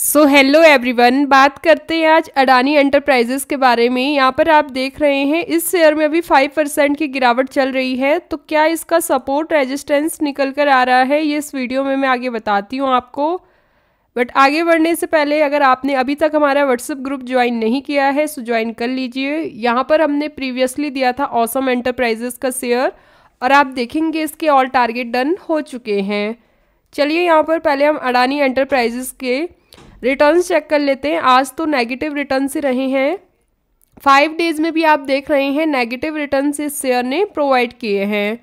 so hello everyone बात करते हैं आज अडानी एंटरप्राइजेस के बारे में यहाँ पर आप देख रहे हैं इस शेयर में अभी फाइव परसेंट की गिरावट चल रही है तो क्या इसका सपोर्ट रेजिस्टेंस निकल कर आ रहा है ये इस वीडियो में मैं आगे बताती हूँ आपको बट आगे बढ़ने से पहले अगर आपने अभी तक हमारा व्हाट्सएप ग्रुप ज्वाइन नहीं किया है सो ज्वाइन कर लीजिए यहाँ पर हमने प्रीवियसली दिया था ऑसम एंटरप्राइजेस का शेयर और आप देखेंगे इसके ऑल टारगेट डन हो चुके हैं चलिए यहाँ पर पहले हम अडानी एंटरप्राइजेस के रिटर्न्स चेक कर लेते हैं आज तो नेगेटिव रिटर्न से रहे हैं फाइव डेज में भी आप देख रहे हैं नेगेटिव रिटर्न इस शेयर ने प्रोवाइड किए हैं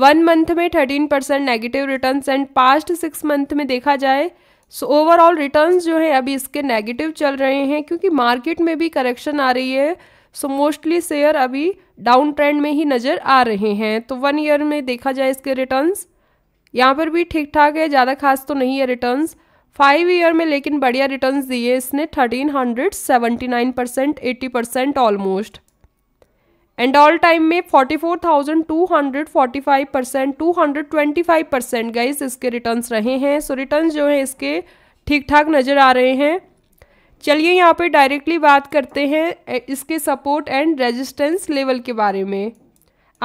वन मंथ में thirteen percent negative return and past six month में देखा जाए सो ओवरऑल रिटर्न्स जो है अभी इसके नेगेटिव चल रहे हैं क्योंकि मार्केट में भी करेक्शन आ रही है सो मोस्टली शेयर अभी डाउन ट्रेंड में ही नज़र आ रहे हैं तो वन ईयर में देखा जाए इसके रिटर्न्स यहाँ पर भी ठीक ठाक है ज़्यादा खास तो नहीं है रिटर्न्स फाइव ईयर में लेकिन बढ़िया रिटर्न्स दिए इसने thirteen hundred seventy nine percent eighty percent almost and all time में forty four thousand two hundred forty five percent two hundred twenty five percent guys इसके रिटर्न्स रहे हैं सो so रिटर्न्स जो हैं इसके ठीक ठाक नज़र आ रहे हैं चलिए यहाँ पे डायरेक्टली बात करते हैं इसके सपोर्ट एंड रेजिस्टेंस लेवल के बारे में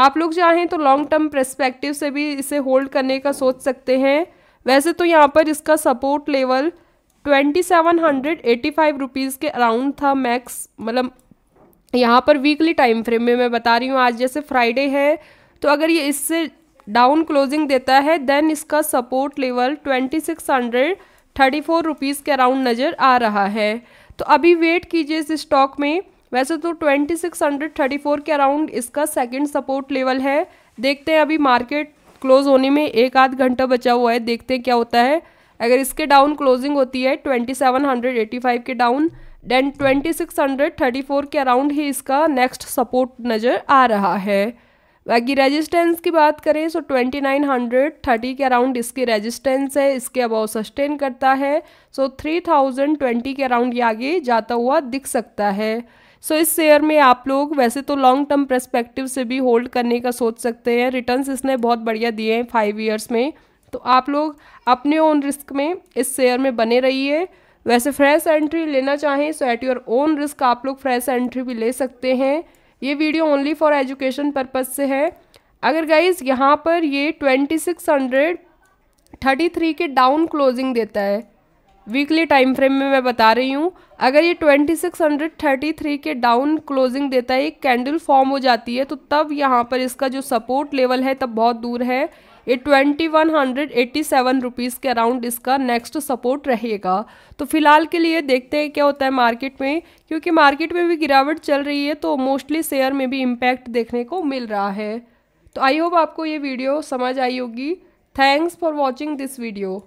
आप लोग चाहें तो लॉन्ग टर्म प्रस्पेक्टिव से भी इसे होल्ड करने का सोच सकते हैं वैसे तो यहाँ पर इसका support level twenty seven hundred eighty five rupees के अराउंड था मैक्स मतलब यहाँ पर वीकली टाइम फ्रेम में मैं बता रही हूँ आज जैसे फ्राइडे है तो अगर ये इससे डाउन क्लोजिंग देता है देन इसका support level twenty six hundred thirty four rupees के अराउंड नज़र आ रहा है तो अभी वेट कीजिए इस स्टॉक में वैसे तो twenty six hundred thirty four के अराउंड इसका सेकंड सपोर्ट लेवल है देखते हैं अभी मार्केट क्लोज होने में एक आध घंटा बचा हुआ है देखते हैं क्या होता है अगर इसके डाउन क्लोजिंग होती है 2785 के डाउन देन 2634 के अराउंड ही इसका नेक्स्ट सपोर्ट नज़र आ रहा है बाकी रेजिस्टेंस की बात करें सो तो 2930 के अराउंड इसकी रेजिस्टेंस है इसके अबाव सस्टेन करता है सो so 3020 के अराउंड ये आगे जाता हुआ दिख सकता है सो so, इस शेयर में आप लोग वैसे तो लॉन्ग टर्म परस्पेक्टिव से भी होल्ड करने का सोच सकते हैं रिटर्न इसने बहुत बढ़िया दिए हैं फाइव ईयर्स में तो आप लोग अपने ओन रिस्क में इस शेयर में बने रहिए वैसे फ्रेश एंट्री लेना चाहें so at your own risk आप लोग फ्रेश एंट्री भी ले सकते हैं ये video only for education purpose से है अगर गाइज यहाँ पर ये twenty six hundred thirty three के डाउन क्लोजिंग देता है वीकली टाइम फ्रेम में मैं बता रही हूँ अगर ये 2633 के डाउन क्लोजिंग देता है एक कैंडल फॉर्म हो जाती है तो तब यहाँ पर इसका जो सपोर्ट लेवल है तब बहुत दूर है ये twenty one hundred eighty seven rupees के अराउंड इसका नेक्स्ट सपोर्ट रहेगा तो फिलहाल के लिए देखते हैं क्या होता है मार्केट में क्योंकि मार्केट में भी गिरावट चल रही है तो मोस्टली शेयर में भी इम्पैक्ट देखने को मिल रहा है तो आई होप आपको ये वीडियो समझ आई होगी thanks for watching this video